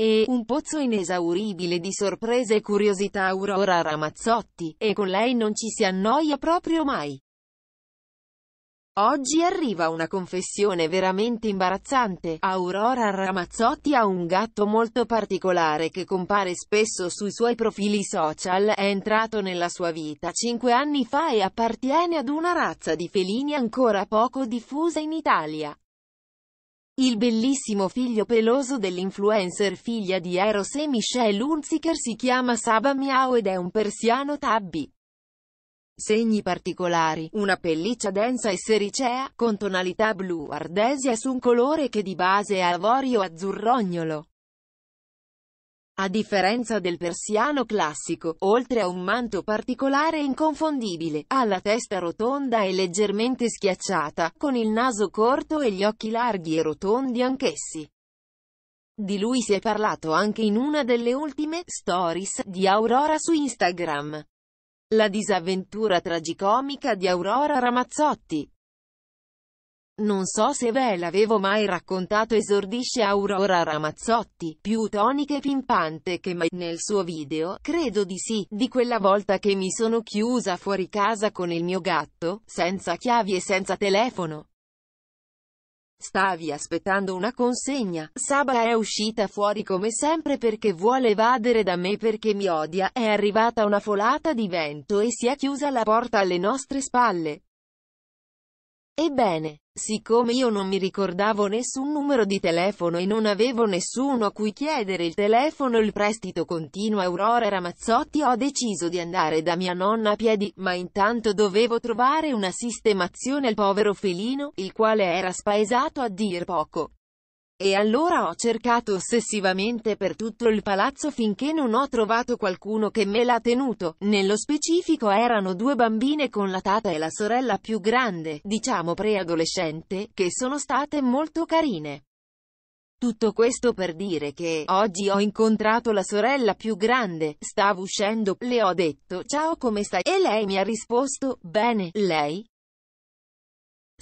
e un pozzo inesauribile di sorprese e curiosità Aurora Ramazzotti, e con lei non ci si annoia proprio mai. Oggi arriva una confessione veramente imbarazzante. Aurora Ramazzotti ha un gatto molto particolare che compare spesso sui suoi profili social, è entrato nella sua vita 5 anni fa e appartiene ad una razza di felini ancora poco diffusa in Italia. Il bellissimo figlio peloso dell'influencer figlia di Eros e Michelle Hunziker si chiama Saba Miao ed è un persiano tabby. Segni particolari, una pelliccia densa e sericea, con tonalità blu ardesia su un colore che di base è avorio azzurrognolo. A differenza del persiano classico, oltre a un manto particolare e inconfondibile, ha la testa rotonda e leggermente schiacciata, con il naso corto e gli occhi larghi e rotondi anch'essi. Di lui si è parlato anche in una delle ultime stories di Aurora su Instagram. La disavventura tragicomica di Aurora Ramazzotti. Non so se ve l'avevo mai raccontato esordisce Aurora Ramazzotti, più tonica e pimpante che mai, nel suo video, credo di sì, di quella volta che mi sono chiusa fuori casa con il mio gatto, senza chiavi e senza telefono. Stavi aspettando una consegna, Saba è uscita fuori come sempre perché vuole evadere da me perché mi odia, è arrivata una folata di vento e si è chiusa la porta alle nostre spalle. Ebbene, siccome io non mi ricordavo nessun numero di telefono e non avevo nessuno a cui chiedere il telefono il prestito continuo Aurora Ramazzotti ho deciso di andare da mia nonna a piedi, ma intanto dovevo trovare una sistemazione al povero felino, il quale era spaesato a dir poco. E allora ho cercato ossessivamente per tutto il palazzo finché non ho trovato qualcuno che me l'ha tenuto. Nello specifico erano due bambine con la tata e la sorella più grande, diciamo preadolescente, che sono state molto carine. Tutto questo per dire che, oggi ho incontrato la sorella più grande, stavo uscendo, le ho detto, ciao come stai? E lei mi ha risposto, bene, lei?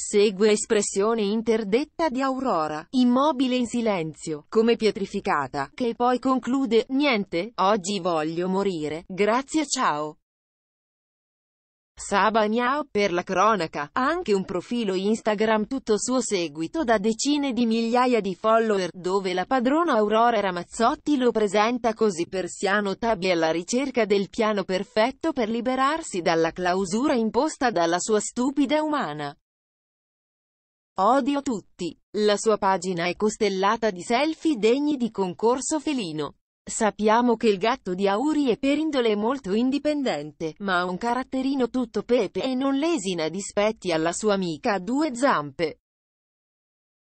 Segue espressione interdetta di Aurora, immobile in silenzio, come pietrificata, che poi conclude, niente, oggi voglio morire, grazie ciao. Saba Miao, per la cronaca, ha anche un profilo Instagram tutto suo seguito da decine di migliaia di follower, dove la padrona Aurora Ramazzotti lo presenta così persiano Tabi alla ricerca del piano perfetto per liberarsi dalla clausura imposta dalla sua stupida umana. Odio tutti. La sua pagina è costellata di selfie degni di concorso felino. Sappiamo che il gatto di Auri è per indole molto indipendente, ma ha un caratterino tutto pepe e non lesina dispetti alla sua amica a due zampe.